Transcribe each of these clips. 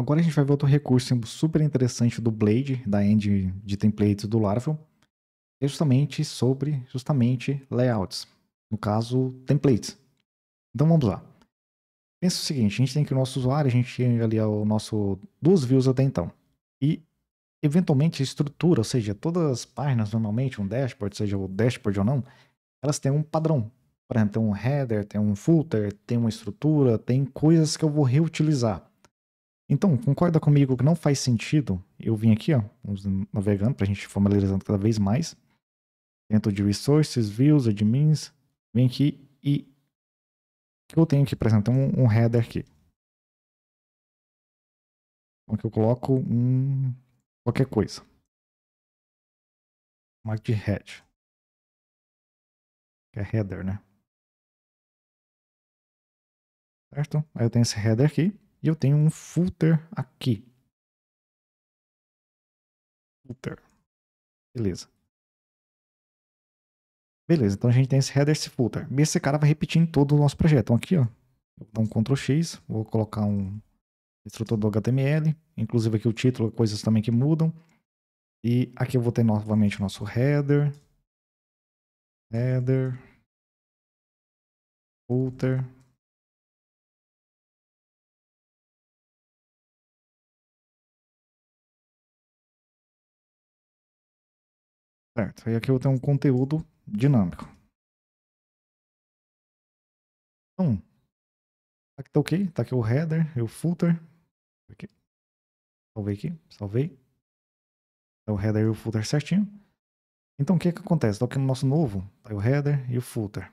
Agora a gente vai ver outro recurso super interessante do Blade, da engine de templates do Laravel, é justamente sobre justamente layouts, no caso, templates. Então vamos lá. Pensa o seguinte, a gente tem que o nosso usuário, a gente tinha ali o nosso duas views até então. E eventualmente a estrutura, ou seja, todas as páginas normalmente, um dashboard, seja o dashboard ou não, elas têm um padrão. Por exemplo, tem um header, tem um footer, tem uma estrutura, tem coisas que eu vou reutilizar. Então, concorda comigo que não faz sentido eu vim aqui, ó, navegando para a gente formalizando cada vez mais. Dentro de Resources, Views, Admins, vem aqui e que eu tenho aqui, por exemplo, tem um, um header aqui. Então, eu coloco um, qualquer coisa. Mark de head. Que é header, né? Certo? Aí eu tenho esse header aqui. E eu tenho um footer aqui. Footer. Beleza. Beleza, então a gente tem esse header, esse footer. E esse cara vai repetir em todo o nosso projeto. Então aqui, ó, eu vou dar um Ctrl X, vou colocar um instrutor do HTML, inclusive aqui o título, coisas também que mudam. E aqui eu vou ter novamente o nosso header, header, footer, Certo. aí aqui eu tenho um conteúdo dinâmico. Então, aqui tá ok. Tá aqui o header e o footer. Aqui. Salvei aqui. Salvei. Tá o header e o footer certinho. Então, o que é que acontece? Tá aqui no nosso novo, tá o header e o footer.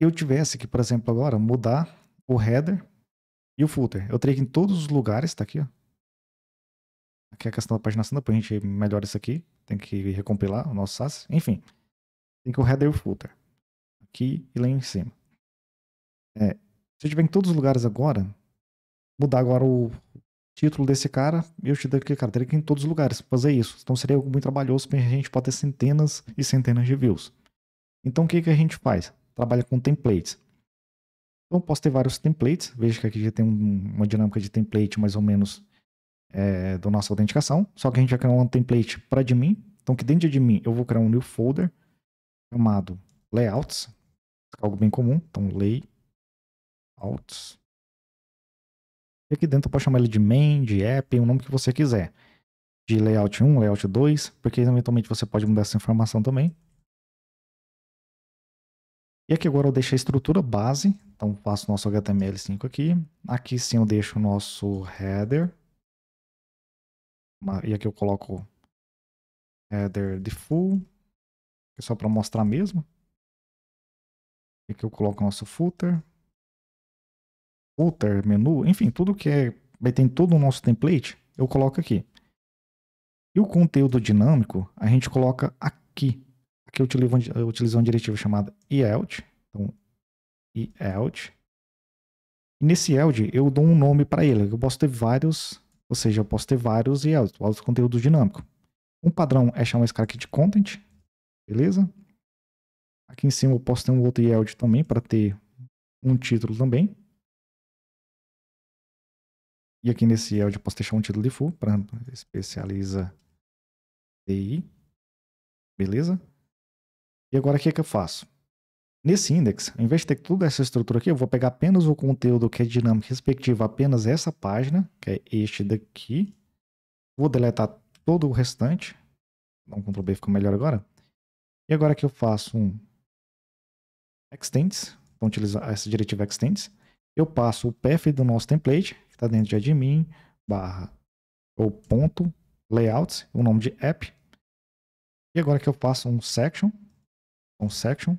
Eu tivesse que, por exemplo, agora mudar o header e o footer. Eu teria que em todos os lugares, tá aqui, ó que é a questão da paginação, depois a gente melhora isso aqui. Tem que recompilar o nosso SAS. Enfim, tem que o header e o footer. Aqui e lá em cima. É, se eu tiver em todos os lugares agora, mudar agora o título desse cara, eu te dou aqui, cara, teria que ir em todos os lugares fazer isso. Então seria algo muito trabalhoso, porque a gente pode ter centenas e centenas de views. Então o que, que a gente faz? Trabalha com templates. Então posso ter vários templates, veja que aqui já tem uma dinâmica de template mais ou menos é, da nossa autenticação, só que a gente vai criar um template para admin. Então, que dentro de admin eu vou criar um new folder chamado layouts, é algo bem comum. Então, layouts. E aqui dentro eu posso chamar ele de main, de app, o nome que você quiser. De layout 1, layout 2, porque eventualmente você pode mudar essa informação também. E aqui agora eu deixo a estrutura base, então faço nosso HTML5 aqui. Aqui sim eu deixo o nosso header, e aqui eu coloco header de full, é só para mostrar mesmo. E aqui eu coloco nosso footer. Footer, menu, enfim, tudo que é, vai ter todo o nosso template, eu coloco aqui. E o conteúdo dinâmico, a gente coloca aqui. Aqui eu utilizo, utilizo uma diretiva chamada ELT. Então, ELT. E nesse ELT, eu dou um nome para ele. Eu posso ter vários ou seja, eu posso ter vários e altos conteúdos dinâmico. Um padrão é chamar esse cara aqui de content, beleza? Aqui em cima eu posso ter um outro yield também para ter um título também. E aqui nesse yield eu posso deixar um título de full para especializa TI, beleza? E agora o que, é que eu faço? Nesse index, ao invés de ter toda essa estrutura aqui, eu vou pegar apenas o conteúdo que é dinâmico respectivo apenas essa página, que é este daqui. Vou deletar todo o restante. Vamos um Ctrl B, ficou melhor agora. E agora que eu faço um extends, vou utilizar essa diretiva extends, eu passo o path do nosso template, que está dentro de admin, barra, ou ponto, layouts, o nome de app. E agora que eu faço um section, um section,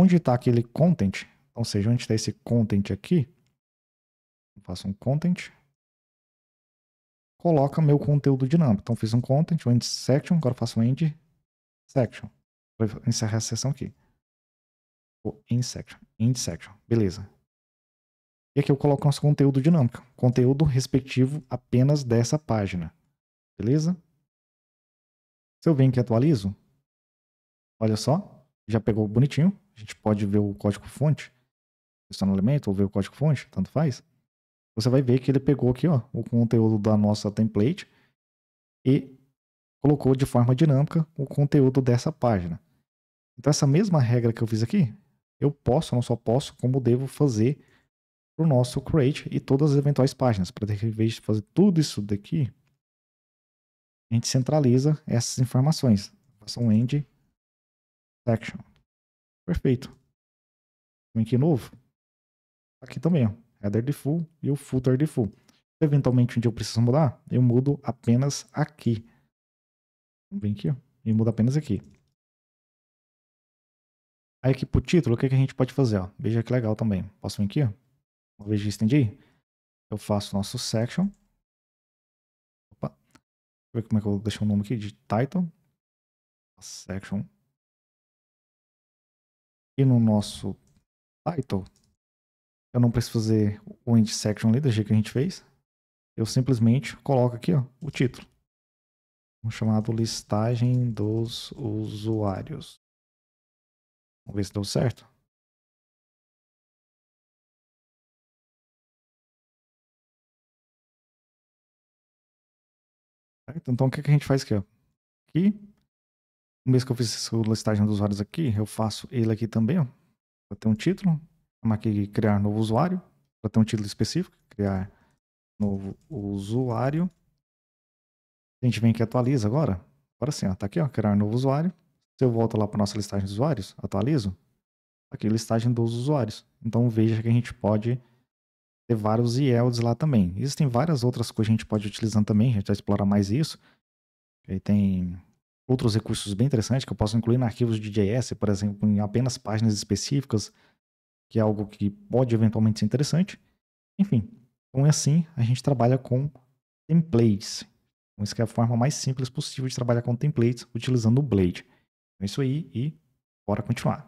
onde está aquele content, então, ou seja, onde está esse content aqui, faço um content, coloca meu conteúdo dinâmico. Então fiz um content, um end section, agora faço um end section. Vou encerrar a sessão aqui. O end section, end section, beleza. E aqui eu coloco nosso conteúdo dinâmico, conteúdo respectivo apenas dessa página, beleza? Se eu venho aqui e atualizo, olha só, já pegou bonitinho a gente pode ver o código-fonte, no elemento, ou ver o código-fonte, tanto faz. Você vai ver que ele pegou aqui ó, o conteúdo da nossa template e colocou de forma dinâmica o conteúdo dessa página. Então, essa mesma regra que eu fiz aqui, eu posso, não só posso, como devo fazer para o nosso create e todas as eventuais páginas. Para que, em vez de fazer tudo isso daqui, a gente centraliza essas informações. Faça um end section. Perfeito. Vem aqui novo. Aqui também, ó. Header de full e o footer de full. Eventualmente um dia eu preciso mudar, eu mudo apenas aqui. Então, vem aqui, ó. E muda apenas aqui. Aí aqui pro título, o que, que a gente pode fazer, ó? Veja que legal também. Posso vir aqui, ó. Veja estendi. Eu faço nosso section. Opa. Deixa eu ver como é que eu deixo o nome aqui de title. Section e no nosso title, eu não preciso fazer o end section ali, do jeito que a gente fez. Eu simplesmente coloco aqui ó, o título. Um chamado listagem dos usuários. Vamos ver se deu certo. Certo? Então o que, que a gente faz aqui? Ó? Aqui uma vez que eu fiz essa listagem dos usuários aqui, eu faço ele aqui também, ó. Para ter um título. Vamos aqui criar novo usuário. Para ter um título específico. Criar novo usuário. A gente vem aqui e atualiza agora. Agora sim, ó, tá aqui, ó, criar novo usuário. Se eu volto lá para nossa listagem de usuários, atualizo, tá aqui listagem dos usuários. Então veja que a gente pode ter vários IELDs lá também. Existem várias outras coisas que a gente pode utilizar também, a gente vai explorar mais isso. Aí tem outros recursos bem interessantes que eu posso incluir em arquivos de JS, por exemplo, em apenas páginas específicas, que é algo que pode eventualmente ser interessante. Enfim, então é assim a gente trabalha com templates. Então, isso é a forma mais simples possível de trabalhar com templates utilizando o Blade. Então, é isso aí e bora continuar.